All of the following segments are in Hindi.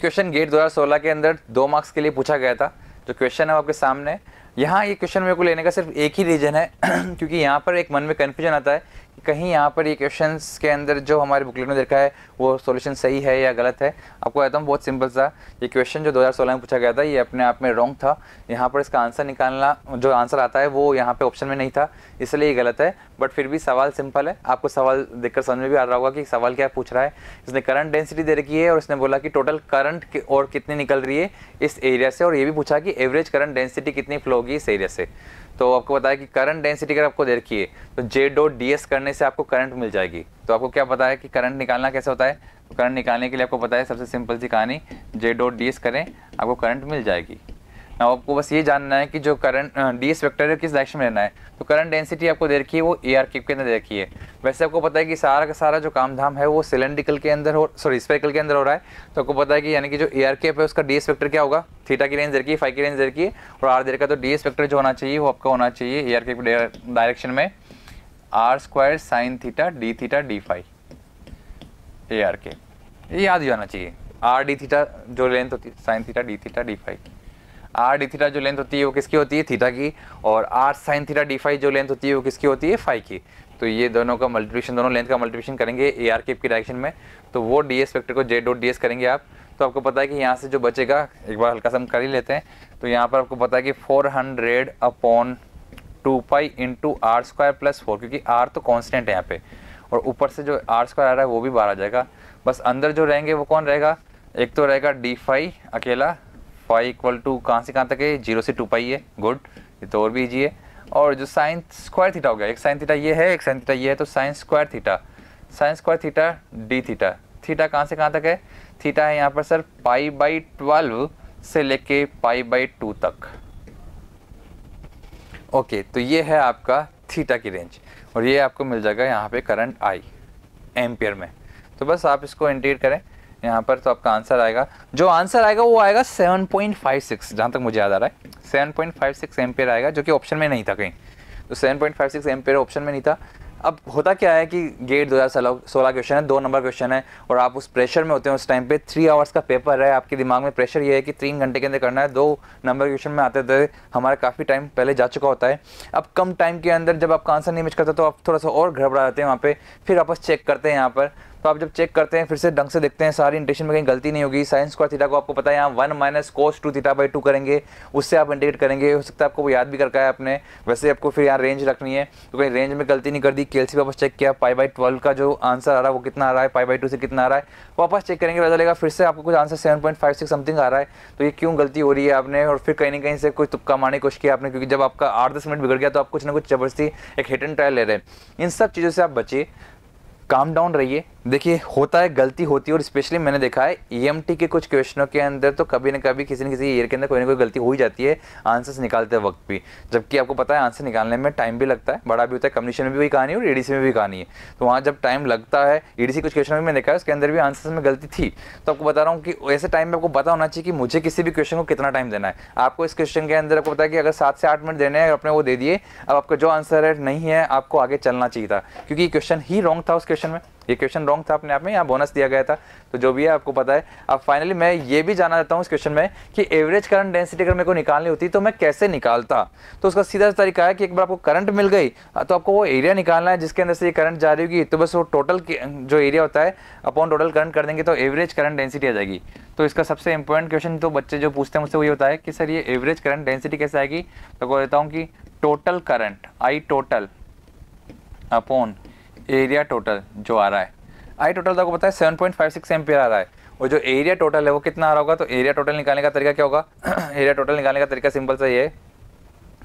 क्वेश्चन गेट 2016 के अंदर दो मार्क्स के लिए पूछा गया था जो क्वेश्चन है आपके सामने यहाँ ये क्वेश्चन मेरे को लेने का सिर्फ एक ही रीजन है क्योंकि यहाँ पर एक मन में कन्फ्यूजन आता है कहीं यहाँ पर ये क्वेश्चन के अंदर जो हमारे बुकलेट में देखा है वो सोल्यूशन सही है या गलत है आपको कहता हूँ बहुत सिंपल सा ये क्वेश्चन जो 2016 में पूछा गया था ये अपने आप में रॉन्ग था यहाँ पर इसका आंसर निकालना जो आंसर आता है वो यहाँ पे ऑप्शन में नहीं था इसलिए ये गलत है बट फिर भी सवाल सिंपल है आपको सवाल देखकर समझ में भी आ रहा होगा कि सवाल क्या पूछ रहा है इसने करंट डेंसिटी दे रखी है और इसने बोला कि टोटल करंट और कितनी निकल रही है इस एरिया से और ये भी पूछा कि एवरेज करंट डेंसिटी कितनी फ्लो होगी इस एरिया से तो आपको बताया कि करंट डेंसिटी अगर आपको दे रखी है तो जे डॉट डी एस करने से आपको करंट मिल जाएगी तो आपको क्या पता है कि करंट निकालना कैसे होता है तो करंट निकालने के लिए आपको पता है सबसे सिंपल सी कहानी जे डॉट डी एस करें आपको करंट मिल जाएगी अब आपको बस ये जानना है कि जो करंट डी एस वैक्टर है किस डायरेक्शन में लेना है तो करंट डेंसिटी आपको दे रखी है वो ए आर क्यूब के अंदर दे रखी है वैसे आपको पता है कि सारा का सारा जो काम धाम है वो सिलेंड्रिकल के अंदर हो सॉरी स्पेरिकल के अंदर हो रहा है तो आपको पता है कि यानी कि जो ए आर क्यूब है उसका डी एस वैक्टर क्या होगा थीटा की रेंज दे रखी है फाइव की रेंज दे रखी है और आर दे रखा तो डी एस वैक्टर जो होना चाहिए वो आपका होना चाहिए ए आर के डायरेक्शन में R square sine theta d theta d phi A R के ये याद ही होना चाहिए आर डी थीटा जो लेंथ होती है sine theta d theta d phi R d theta जो लेंथ होती है वो किसकी होती है थीटा की और R sine theta d phi जो लेंथ होती है वो किसकी होती है फाइव की तो ये दोनों का मल्टीप्लिकेशन दोनों लेंथ का मल्टीप्लिकेशन करेंगे ए आर केप की डायरेक्शन में तो वो डी एस वैक्टर को जे डॉट डी एस करेंगे आप तो आपको पता है कि यहाँ से जो बचेगा एक बार हल्का सा हम कर ही लेते हैं तो यहाँ पर आपको पता है कि four hundred upon two pi into R square plus four क्योंकि आर तो कॉन्स्टेंट है यहाँ पे और ऊपर से जो आर स्क्वायर आ रहा है वो भी बाहर आ जाएगा बस अंदर जो रहेंगे वो कौन रहेगा एक तो रहेगा डी फाई अकेला फाइव इक्वल टू कहाँ से कहाँ तक है जीरो से टू पाई है गुड ये तो और भी ईजी है और जो साइन स्क्वायर थीटा हो गया एक साइन थीटा ये है एक साइन थीटा ये है तो sine square theta sine square theta d theta theta कहाँ से कहाँ तक है थीटा है यहाँ पर सर पाई बाई ट्वेल्व से लेके पाई बाई टू तक ओके तो ये है आपका थीटा की रेंज और ये आपको मिल जाएगा यहाँ पे करंट आई एम्पियर में तो बस आप इसको इंटीग्रेट करें यहाँ पर तो आपका आंसर आएगा जो आंसर आएगा वो आएगा 7.56 जहाँ तक मुझे याद आ रहा है 7.56 एम्पेयर आएगा जो कि ऑप्शन में नहीं था कहीं तो 7.56 एम्पेयर ऑप्शन में नहीं था अब होता क्या है कि गेट 2016 क्वेश्चन है दो नंबर क्वेश्चन है और आप उस प्रेशर में होते हैं उस टाइम पे थ्री आवर्स का पेपर है आपके दिमाग में प्रेशर ये है कि तीन घंटे के अंदर करना है दो नंबर क्वेश्चन में आते थे हमारा काफ़ी टाइम पहले जा चुका होता है अब कम टाइम के अंदर जब आपका आंसर नहीं मिच करता तो आप थोड़ा सा और घबरा जाते हैं वहाँ पर फिर वापस चेक करते हैं यहाँ पर तो आप जब चेक करते हैं फिर से ढंग से देखते हैं सारी इंटेशन में कहीं गलती नहीं होगी साइंस स्क्वायर थीटा को आपको पता है यहाँ one minus cos two theta by two करेंगे उससे आप इंडिकेट करेंगे हो सकता है आपको वो याद भी करका है आपने वैसे आपको फिर यहाँ रेंज रखनी है तो कहीं रेंज में गलती नहीं कर दी के वापस चेक किया पाई बाई ट्वेल्व का जो आंसर आ रहा है वो कितना आ रहा है पाई बाई टू से कितना आ रहा है वापस चेक करेंगे पता चलेगा फिर से आपको कुछ answer seven point five six something आ रहा है तो ये क्यों गलती हो रही है आपने और फिर कहीं ना कहीं से कुछ तुक्का मारने की कोशिश किया आपने क्योंकि जब आपका आठ दस मिनट बिगड़ गया तो आप कुछ ना कुछ जबरदस्ती एक हिट एंड ट्रायल ले रहे हैं इन सब चीज़ों से आप बचिए काम डाउन रहिए देखिए होता है गलती होती है और स्पेशली मैंने देखा है ई e के कुछ क्वेश्चनों के अंदर तो कभी ना कभी किसी न किसी ईयर के अंदर कोई ना कोई गलती हो ही जाती है आंसर्स निकालते वक्त भी जबकि आपको पता है आंसर निकालने में टाइम भी लगता है बड़ा भी होता है कम्युनिकेशन में भी कहानी और ईडीसी e में भी कहानी है तो वहाँ जब टाइम लगता है ई e कुछ क्वेश्चन में मैंने देखा है उसके अंदर भी आंसर्स में गलती थी तो आपको बता रहा हूँ कि ऐसे टाइम में आपको पता होना चाहिए कि मुझे किसी भी क्वेश्चन को कितना टाइम देना है आपको इस क्वेश्चन के अंदर आपको पता है कि अगर सात से आठ मिनट देने हैं आपने वो दे दिए अब आपका जो आंसर है नहीं है आपको आगे चलना चाहिए था क्योंकि क्वेश्चन ही रॉन्ग था उस क्वेश्चन क्वेश्चन में ये क्वेश्चन रॉन्ग था अपने आप में यहाँ बोनस दिया गया था तो जो भी है आपको पता है अब फाइनली मैं ये भी जाना चाहता हूँ इस क्वेश्चन में कि एवरेज करंट डेंसिटी अगर मेरे को निकालनी होती तो मैं कैसे निकालता तो उसका सीधा तरीका है कि एक बार आपको करंट मिल गई हाँ, तो आपको वो एरिया निकालना है जिसके अंदर से ये करंट जा रही होगी तो बस वो टोटल जो एरिया होता है अपॉन टोटल करंट कर देंगे तो एवरेज करंट डेंसिटी आ जाएगी तो इसका सबसे इंपॉर्टेंट क्वेश्चन तो बच्चे जो पूछते हैं मुझसे वही होता है कि सर ये एवरेज करंट डेंसिटी कैसे आएगी तो कह देता हूँ कि total current I total upon area total जो आ रहा है आई टोटल तो आपको पता है seven point five six ampere आ रहा है और जो एरिया टोटल है वो कितना आ रहा होगा तो एरिया टोटल निकालने का तरीका क्या होगा एरिया टोटल निकालने का तरीका सिंपल सा ये है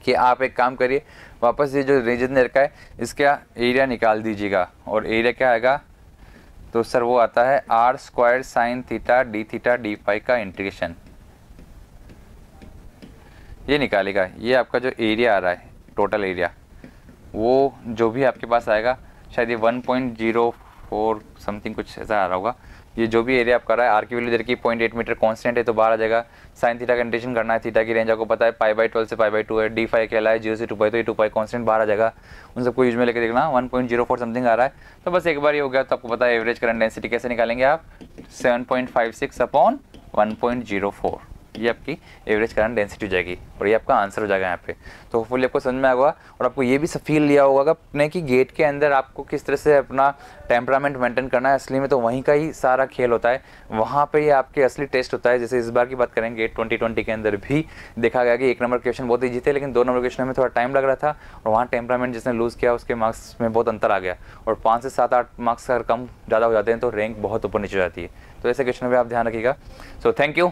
कि आप एक काम करिए वापस ये जो रीजन रखा है इसका एरिया निकाल दीजिएगा और एरिया क्या आएगा तो सर वो आता है R square sine theta d theta d phi का इंटीग्रेशन ये निकालेगा ये आपका जो एरिया आ रहा है टोटल एरिया वो जो भी आपके पास आएगा शायद ये 1.04 समथिंग कुछ ऐसा आ रहा होगा ये जो भी एरिया आप कर रहा है आर की वैल्यू दे की पॉइंट एट मीटर कॉन्स्टेंट है तो बाहर आ जाएगा साइन थीटा का कंडीशन करना है थीटा की रेंज आपको पता है पाई बाई ट्वेल्व से पाई बाई टू है डी फाइव कहला है जीरो से टू पाई तो ये टू पाई कॉन्स्टेंट बाहर आ जाएगा उन सबको यूज में लेकर देखना one point zero four something आ रहा है तो बस एक बार ये हो गया तो आपको पता है एवरेज करंट डेंसिटी कैसे निकालेंगे आप seven point five six upon one point zero four ये आपकी एवरेज करंट डेंसिटी हो जाएगी और ये आपका आंसर हो जाएगा यहाँ पे तो होपफुली आपको समझ में आएगा और आपको ये भी फील लिया होगा अपने कि गेट के अंदर आपको किस तरह से अपना टेम्परामेंट मेंटेन करना है असली में तो वहीं का ही सारा खेल होता है वहाँ पर ही आपके असली टेस्ट होता है जैसे इस बार की बात करेंगे गेट ट्वेंटी ट्वेंटी के अंदर भी देखा गया कि एक नंबर क्वेश्चन बहुत ईजी थे लेकिन दो नंबर क्वेश्चन में थोड़ा टाइम लग रहा था और वहाँ टेम्परामेंट जिसने लूज़ किया उसके मार्क्स में बहुत अंतर आ गया और पाँच से सात आठ मार्क्स अगर कम ज़्यादा हो जाते हैं तो रैंक बहुत ऊपर नीचे जाती है तो ऐसे क्वेश्चन में आप ध्यान रखिएगा सो थैंक यू